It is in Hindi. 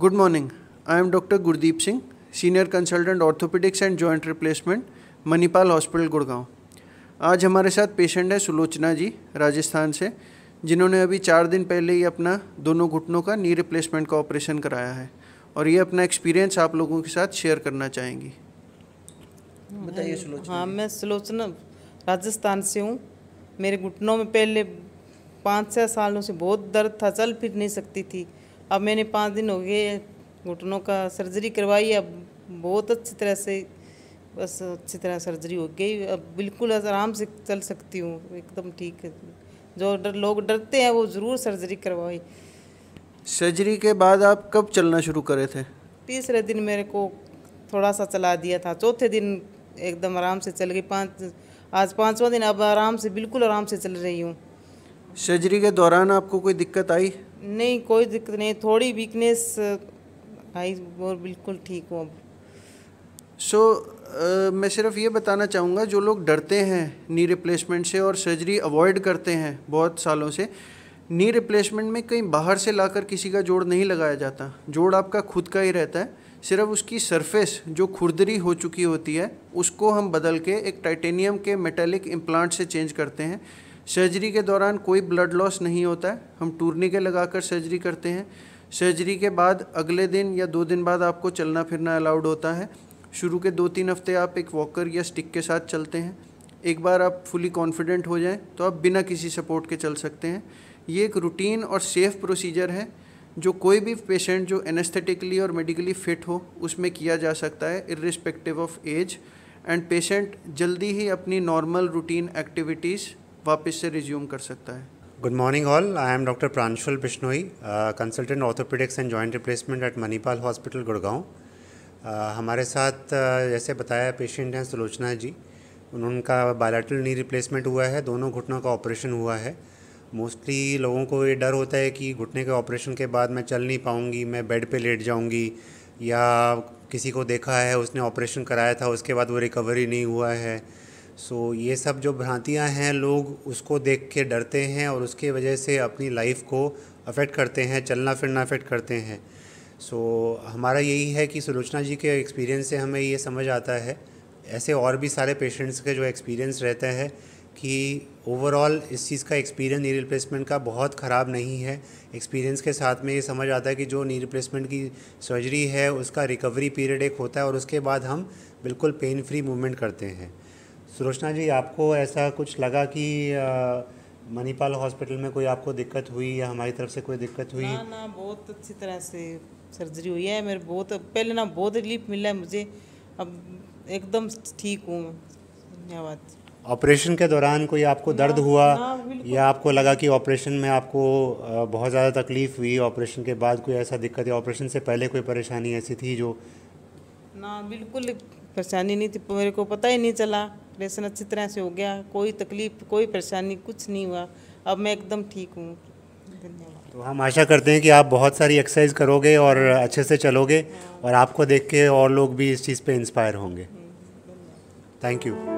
good morning I am doctor Gurdeep Singh senior consultant orthopaedics and joint replacement Manipal hospital Gurgaon आज हमारे साथ पेशेंट है सुलोचना जी राजस्थान से जिन्होंने अभी चार दिन पहले ही अपना दोनों घुटनों का नी रिप्लेसमेंट का ऑपरेशन कराया है और ये अपना एक्सपीरियंस आप लोगों के साथ शेयर करना चाहेंगी बताइए सुलोचना हाँ मैं सुलोचना राजस्थान से हूँ मेरे घुटनों में पहले पाँच छः सालों से बहुत दर्द था चल फिर नहीं सकती थी अब मैंने पाँच दिन हो गए घुटनों का सर्जरी करवाई अब बहुत अच्छी तरह से बस अच्छी तरह सर्जरी हो गई अब बिल्कुल आराम से चल सकती हूँ एकदम ठीक जो डर लोग डरते हैं वो ज़रूर सर्जरी करवाई सर्जरी के बाद आप कब चलना शुरू करे थे तीसरे दिन मेरे को थोड़ा सा चला दिया था चौथे दिन एकदम आराम से चल गई पाँच आज पाँचवा दिन अब आराम से बिल्कुल आराम से चल रही हूँ सर्जरी के दौरान आपको कोई दिक्कत आई नहीं कोई दिक्कत नहीं थोड़ी वीकनेस आई और बिल्कुल ठीक हूँ अब सो so, uh, मैं सिर्फ ये बताना चाहूँगा जो लोग डरते हैं नी रिप्लेसमेंट से और सर्जरी अवॉइड करते हैं बहुत सालों से नी रिप्लेसमेंट में कहीं बाहर से लाकर किसी का जोड़ नहीं लगाया जाता जोड़ आपका खुद का ही रहता है सिर्फ उसकी सरफेस जो खुरदरी हो चुकी होती है उसको हम बदल के एक टाइटेनियम के मेटेलिक इम्प्लांट से चेंज करते हैं सर्जरी के दौरान कोई ब्लड लॉस नहीं होता है हम लगा लगाकर सर्जरी करते हैं सर्जरी के बाद अगले दिन या दो दिन बाद आपको चलना फिरना अलाउड होता है शुरू के दो तीन हफ्ते आप एक वॉकर या स्टिक के साथ चलते हैं एक बार आप फुली कॉन्फिडेंट हो जाएं तो आप बिना किसी सपोर्ट के चल सकते हैं ये एक रूटीन और सेफ़ प्रोसीजर है जो कोई भी पेशेंट जो एनेस्थेटिकली और मेडिकली फिट हो उसमें किया जा सकता है irrespective of age and patient जल्दी ही अपनी नॉर्मल रूटीन एक्टिविटीज़ वापस से रिज्यूम कर सकता है good morning all I am doctor Pranshul Bishnoi consultant orthopaedics and joint replacement at Manipal hospital Gurgaon हमारे साथ uh, जैसे बताया पेशेंट हैं सुलोचना जी उनका बायोलेटरल नी रिप्लेसमेंट हुआ है दोनों घुटनों का ऑपरेशन हुआ है मोस्टली लोगों को ये डर होता है कि घुटने के ऑपरेशन के बाद मैं चल नहीं पाऊँगी मैं बेड पर लेट जाऊँगी या किसी को देखा है उसने ऑपरेशन कराया था उसके बाद वो रिकवरी नहीं हुआ है सो ये सब जो भ्रांतियाँ हैं लोग उसको देख के डरते हैं और उसके वजह से अपनी लाइफ को अफेक्ट करते हैं चलना फिरना अफेक्ट करते हैं सो so, हमारा यही है कि सुलोचना जी के एक्सपीरियंस से हमें ये समझ आता है ऐसे और भी सारे पेशेंट्स के जो एक्सपीरियंस रहता है कि ओवरऑल इस चीज़ का एक्सपीरियंस नी रिप्लेसमेंट का बहुत ख़राब नहीं है एक्सपीरियंस के साथ में ये समझ आता है कि जो नी रिप्लेसमेंट की सर्जरी है उसका रिकवरी पीरियड एक होता है और उसके बाद हम बिल्कुल पेन फ्री मूवमेंट करते हैं सुरोचना जी आपको ऐसा कुछ लगा कि मणिपाल हॉस्पिटल में कोई आपको दिक्कत हुई या हमारी तरफ से कोई दिक्कत हुई ना ना बहुत अच्छी तरह से सर्जरी हुई है मेरे बहुत पहले ना बहुत रिलीफ मिला है मुझे अब एकदम ठीक हूँ धन्यवाद ऑपरेशन के दौरान कोई आपको दर्द हुआ या आपको लगा कि ऑपरेशन में आपको बहुत ज़्यादा तकलीफ हुई ऑपरेशन के बाद कोई ऐसा दिक्कत या ऑपरेशन से पहले कोई परेशानी ऐसी थी जो ना बिल्कुल परेशानी नहीं थी मेरे को पता ही नहीं चला ऑपरेशन अच्छी तरह से हो गया कोई तकलीफ कोई परेशानी कुछ नहीं हुआ अब मैं एकदम ठीक हूँ धन्यवाद तो हम आशा करते हैं कि आप बहुत सारी एक्सरसाइज करोगे और अच्छे से चलोगे और आपको देख के और लोग भी इस चीज़ पे इंस्पायर होंगे थैंक हम्म, यू